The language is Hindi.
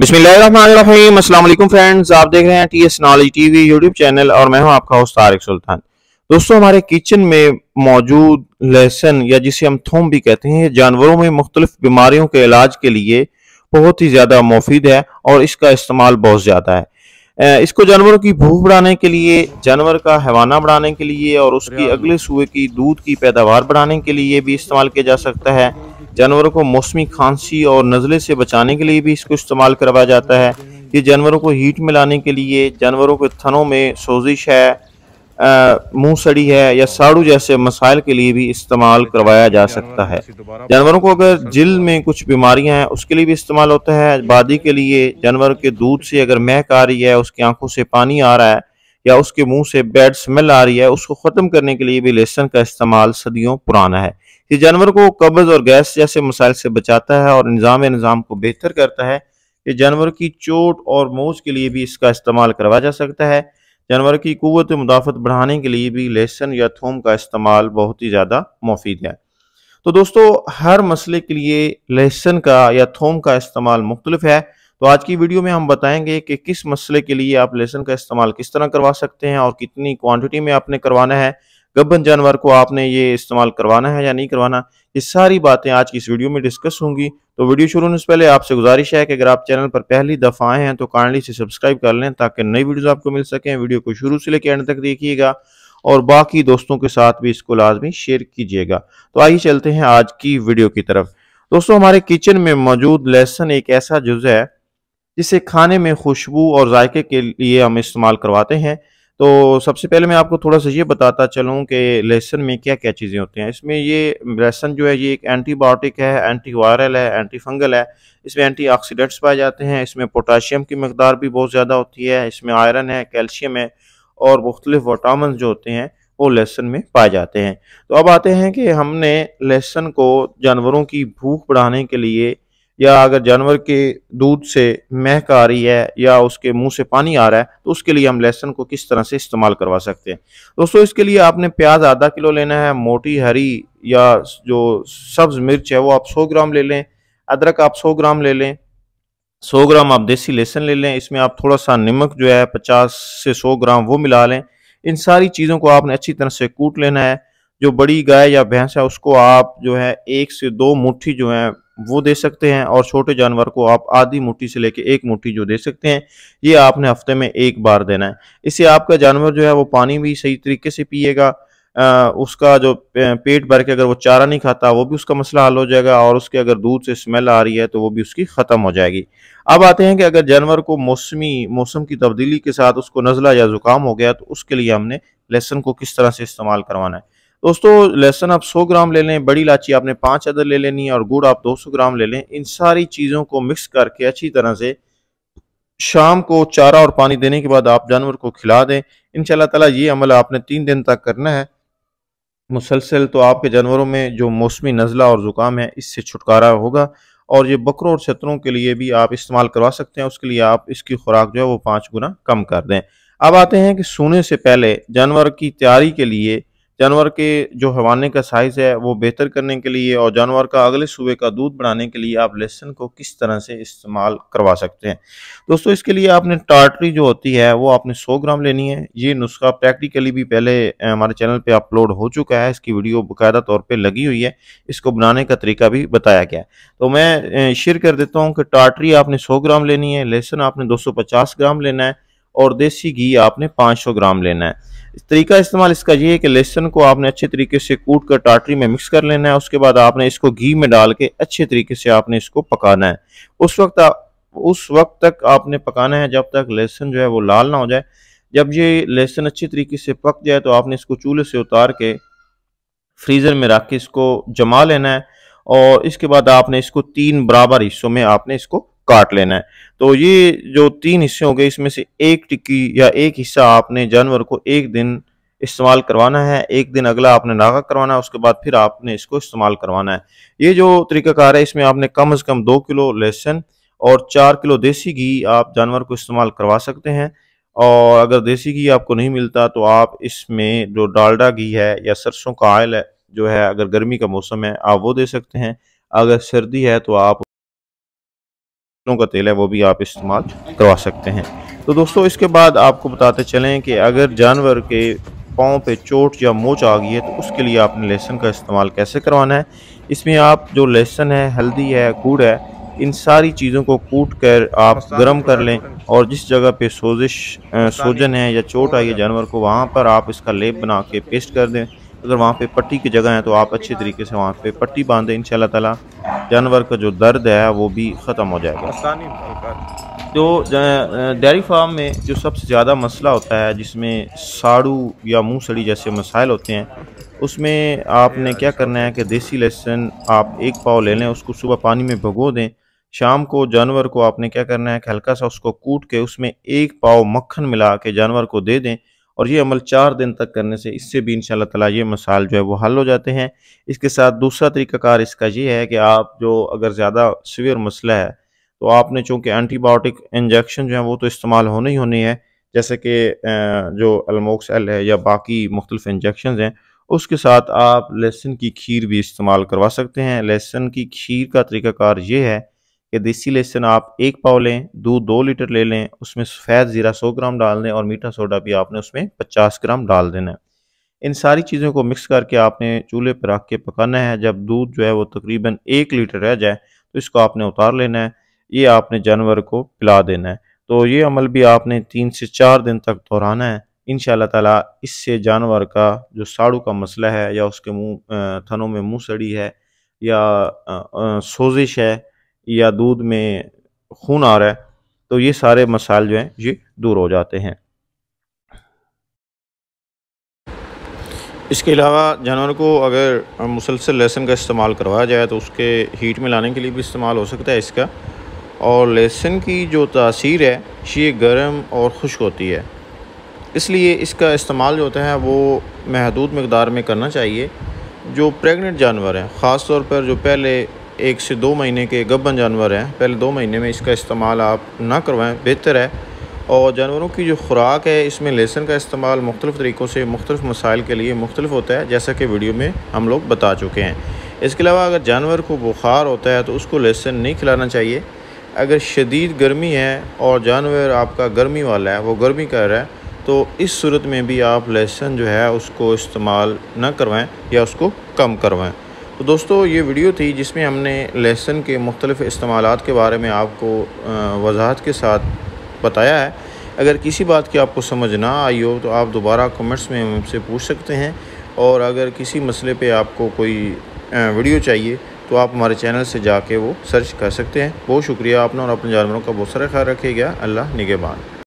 बिस्मिल्लाम फ्रेंड्स आप देख रहे हैं T S knowledge TV YouTube channel और मैं हूं आपका होस्ट तारिक सुल्तान दोस्तों हमारे किचन में मौजूद लहसन या जिसे हम थूम भी कहते हैं जानवरों में मुख्तलिफ बीमारियों के इलाज के लिए बहुत ही ज़्यादा मुफीद है और इसका इस्तेमाल बहुत ज़्यादा है इसको जानवरों की भूख बढ़ाने के लिए जानवर का हैवाना बढ़ाने के लिए और उसकी अगले सुए की दूध की पैदावार बढ़ाने के लिए भी इस्तेमाल किया जा सकता है जानवरों को मौसमी खांसी और नज़ले से बचाने के लिए भी इसको इस्तेमाल करवाया जाता है ये जानवरों को हीट में लाने के लिए जानवरों के थनों में सोजिश है मुंह सड़ी है या साड़ू जैसे मसाइल के लिए भी इस्तेमाल करवाया जा सकता है जानवरों को अगर जिल में कुछ बीमारियां हैं उसके लिए भी इस्तेमाल होता है बादी के लिए जानवर के दूध से अगर महक आ रही है उसकी आंखों से पानी आ रहा है या उसके मुंह से बैड स्मेल आ रही है उसको ख़त्म करने के लिए भी लहसन का इस्तेमाल सदियों पुराना है ये जानवर को कब्ज और गैस जैसे मसाइल से बचाता है और निज़ाम निज़ाम को बेहतर करता है ये जानवर की चोट और मोज के लिए भी इसका इस्तेमाल करवा जा सकता है जानवर की कुत मुदाफ़त बढ़ाने के लिए भी लहसन या थूम का इस्तेमाल बहुत ही ज़्यादा मुफीद है तो दोस्तों हर मसले के लिए लहसन का या थूम का इस्तेमाल मुख्तलिफ है तो आज की वीडियो में हम बताएंगे कि किस मसले के लिए आप लहसन का इस्तेमाल किस तरह करवा सकते हैं और कितनी क्वांटिटी में आपने करवाना है गबन जानवर को आपने ये इस्तेमाल करवाना है या नहीं करवाना ये सारी बातें आज की इस वीडियो में डिस्कस होंगी तो वीडियो शुरू होने से पहले आपसे गुजारिश है कि अगर आप चैनल पर पहली दफ़ा आए हैं तो काइंडली से सब्सक्राइब कर लें ताकि नई वीडियोज़ आपको मिल सकें वीडियो को शुरू से लेकर एंड तक देखिएगा और बाकी दोस्तों के साथ भी इसको लाजमी शेयर कीजिएगा तो आइए चलते हैं आज की वीडियो की तरफ दोस्तों हमारे किचन में मौजूद लहसन एक ऐसा जुज़ है जिसे खाने में खुशबू और जायके के लिए हम इस्तेमाल करवाते हैं तो सबसे पहले मैं आपको थोड़ा सा ये बताता चलूँ कि लहसन में क्या क्या चीज़ें होती हैं इसमें ये लहसन जो है ये एक एंटीबायोटिक है एंटी वायरल है एंटी फंगल है इसमें एंटी ऑक्सीडेंट्स पाए जाते हैं इसमें पोटाशियम की मकदार भी बहुत ज़्यादा होती है इसमें आयरन है कैल्शियम है और मुख्तलिफ वटामिन जो होते हैं वो लहसन में पाए जाते हैं तो अब आते हैं कि हमने लहसन को जानवरों की भूख बढ़ाने के लिए या अगर जानवर के दूध से महक आ रही है या उसके मुंह से पानी आ रहा है तो उसके लिए हम लहसुन को किस तरह से इस्तेमाल करवा सकते हैं दोस्तों इसके लिए आपने प्याज आधा किलो लेना है मोटी हरी या जो सब्ज मिर्च है वो आप 100 ग्राम ले लें अदरक आप 100 ग्राम ले लें 100 ग्राम आप देसी लहसुन ले लें इसमें आप थोड़ा सा नमक जो है पचास से सौ ग्राम वो मिला लें इन सारी चीज़ों को आपने अच्छी तरह से कूट लेना है जो बड़ी गाय या भैंस है उसको आप जो है एक से दो मुट्ठी जो है वो दे सकते हैं और छोटे जानवर को आप आधी मुट्ठी से लेके एक मुट्ठी जो दे सकते हैं ये आपने हफ्ते में एक बार देना है इससे आपका जानवर जो है वो पानी भी सही तरीके से पिएगा उसका जो पेट भर के अगर वो चारा नहीं खाता वो भी उसका मसला हल हो जाएगा और उसके अगर दूध से स्मेल आ रही है तो वो भी उसकी ख़त्म हो जाएगी अब आते हैं कि अगर जानवर को मौसमी मौसम की तब्दीली के साथ उसको नज़ला या ज़ुकाम हो गया तो उसके लिए हमने लहसन को किस तरह से इस्तेमाल करवाना है दोस्तों लहसुन आप 100 ग्राम ले लें बड़ी इलाची आपने पाँच अदर ले लेनी है और गुड़ आप 200 ग्राम ले लें इन सारी चीज़ों को मिक्स करके अच्छी तरह से शाम को चारा और पानी देने के बाद आप जानवर को खिला दें इन ताला ये अमल आपने तीन दिन तक करना है मुसलसल तो आपके जानवरों में जो मौसमी नज़ला और ज़ुकाम है इससे छुटकारा होगा और ये बकरों और छतरों के लिए भी आप इस्तेमाल करवा सकते हैं उसके लिए आप इसकी खुराक जो है वो पाँच गुना कम कर दें अब आते हैं कि सोने से पहले जानवर की तैयारी के लिए जानवर के जो हवाने का साइज़ है वो बेहतर करने के लिए और जानवर का अगले सुबह का दूध बढ़ाने के लिए आप लहसुन को किस तरह से इस्तेमाल करवा सकते हैं दोस्तों इसके लिए आपने टाटरी जो होती है वो आपने 100 ग्राम लेनी है ये नुस्खा प्रैक्टिकली भी पहले हमारे चैनल पे अपलोड हो चुका है इसकी वीडियो बाकायदा तौर पर लगी हुई है इसको बनाने का तरीका भी बताया गया है तो मैं शेयर कर देता हूँ कि टाटरी आपने सौ ग्राम लेनी है लहसुन आपने दो ग्राम लेना है और देसी घी आपने पाँच ग्राम लेना है इस तरीका इस्तेमाल इसका ये है कि लहसन को आपने अच्छे तरीके से कूट कर टाटरी में मिक्स कर लेना है उसके बाद आपने इसको घी में डाल के अच्छे तरीके से आपने इसको पकाना है उस वक्त उस वक्त तक आपने पकाना है जब तक लहसन जो है वो लाल ना हो जाए जब ये लहसुन अच्छे तरीके से पक जाए तो आपने इसको चूल्हे से उतार के फ्रीज़र में रख के इसको जमा लेना है और इसके बाद आपने इसको तीन बराबर हिस्सों में आपने इसको काट लेना है तो ये जो तीन हिस्से हो गए इसमें से एक टिक्की या एक हिस्सा आपने जानवर को एक दिन इस्तेमाल करवाना है एक दिन अगला आपने नागा करवाना है उसके बाद फिर आपने इसको इस्तेमाल करवाना है ये जो तरीकाकार है इसमें आपने कम अज़ कम दो किलो लहसुन और चार किलो देसी घी आप जानवर को इस्तेमाल करवा सकते हैं और अगर देसी घी आपको नहीं मिलता तो आप इसमें जो डालडा घी है या सरसों का आयल है जो है अगर गर्मी का मौसम है आप वो दे सकते हैं अगर सर्दी है तो आप सरसों का तेल है वो भी आप इस्तेमाल करवा सकते हैं तो दोस्तों इसके बाद आपको बताते चलें कि अगर जानवर के पाँव पे चोट या मोच आ गई है तो उसके लिए आपने लहसुन का इस्तेमाल कैसे करवाना है इसमें आप जो लहसुन है हल्दी है गुड़ है इन सारी चीज़ों को कूट कर आप गर्म कर लें और जिस जगह पे सोजिश सोजन है या चोट आई है जानवर को वहाँ पर आप इसका लेप बना के पेस्ट कर दें अगर वहाँ पे पट्टी की जगह है तो आप अच्छे तरीके से वहाँ पे पट्टी बांधें दें इन तला जानवर का जो दर्द है वो भी ख़त्म हो जाएगा तो डेयरी फार्म में जो सबसे ज़्यादा मसला होता है जिसमें साड़ू या मुँह सड़ी जैसे मसाइल होते हैं उसमें आपने क्या करना है कि देसी लहसुन आप एक पाव ले लें उसको सुबह पानी में भगो दें शाम को जानवर को आपने क्या करना है कि हल्का सा उसको कूट के उसमें एक पाव मक्खन मिला के जानवर को दे दें और ये अमल चार दिन तक करने से इससे भी इन ताला ये मसाल जो है वो हल हो जाते हैं इसके साथ दूसरा तरीकाकार इसका ये है कि आप जो अगर ज़्यादा सिवियर मसला है तो आपने चूँकि एंटीबायोटिक इंजेक्शन जो है वो तो इस्तेमाल होने ही होने हैं जैसे कि जो अलमोक्सल है या बाकी मुख्तलिफ इंजेक्शन हैं उसके साथ आप लहसुन की खीर भी इस्तेमाल करवा सकते हैं लहसुन की खीर का तरीकाकार ये है कि देसी लहसुन आप एक पाव लें दूध दो लीटर ले लें उसमें सफ़ेद ज़ीरा सौ ग्राम डाल दें और मीठा सोडा भी आपने उसमें पचास ग्राम डाल देना है इन सारी चीज़ों को मिक्स करके आपने चूल्हे पर रख के पकाना है जब दूध जो है वो तकरीबन एक लीटर रह जाए तो इसको आपने उतार लेना है ये आपने जानवर को पिला देना है तो ये अमल भी आपने तीन से चार दिन तक दोहराना है इन ताला इससे जानवर का जो साड़ू का मसला है या उसके मुंह थनों में मुंह सड़ी है या सोजिश है या दूध में खून आ रहा है तो ये सारे मसाइल जो हैं ये दूर हो जाते हैं इसके अलावा जानवर को अगर मुसलसल लहसुन का इस्तेमाल करवाया जाए तो उसके हीट में लाने के लिए भी इस्तेमाल हो सकता है इसका और लहसुन की जो तासीर है ये गर्म और खुश्क होती है इसलिए इसका इस्तेमाल जो होता है वो महदूद मकदार में करना चाहिए जो प्रेग्नेंट जानवर हैं ख़ास तौर पर जो पहले एक से दो महीने के गबन जानवर हैं पहले दो महीने में इसका इस्तेमाल आप ना करवाएं बेहतर है और जानवरों की जो खुराक है इसमें लहसन का इस्तेमाल मुख्तलिफ़ तरीक़ों से मुख्तलिफ़ मसाइल के लिए मुख्तलिफ होता है जैसा कि वीडियो में हम लोग बता चुके हैं इसके अलावा अगर जानवर को बुखार होता है तो उसको लहसन नहीं खिलाना चाहिए अगर शदीद गर्मी है और जानवर आपका गर्मी वाला है वो गर्मी कर रहा है तो इस सूरत में भी आप लहसन जो है उसको इस्तेमाल न करवाएं या उसको कम करवाएं तो दोस्तों ये वीडियो थी जिसमें हमने लहसन के मुख्तलिफ़ इस्तेमाल के बारे में आपको वजाहत के साथ बताया है अगर किसी बात की आपको समझ ना आई हो तो आप दोबारा कमेंट्स में हमसे पूछ सकते हैं और अगर किसी मसले पे आपको कोई वीडियो चाहिए तो आप हमारे चैनल से जाके वो सर्च कर सकते हैं बहुत शुक्रिया आपने और अपने जानवरों का बहुत सारा ख्याल रखिएगा अल्लाह निगेबान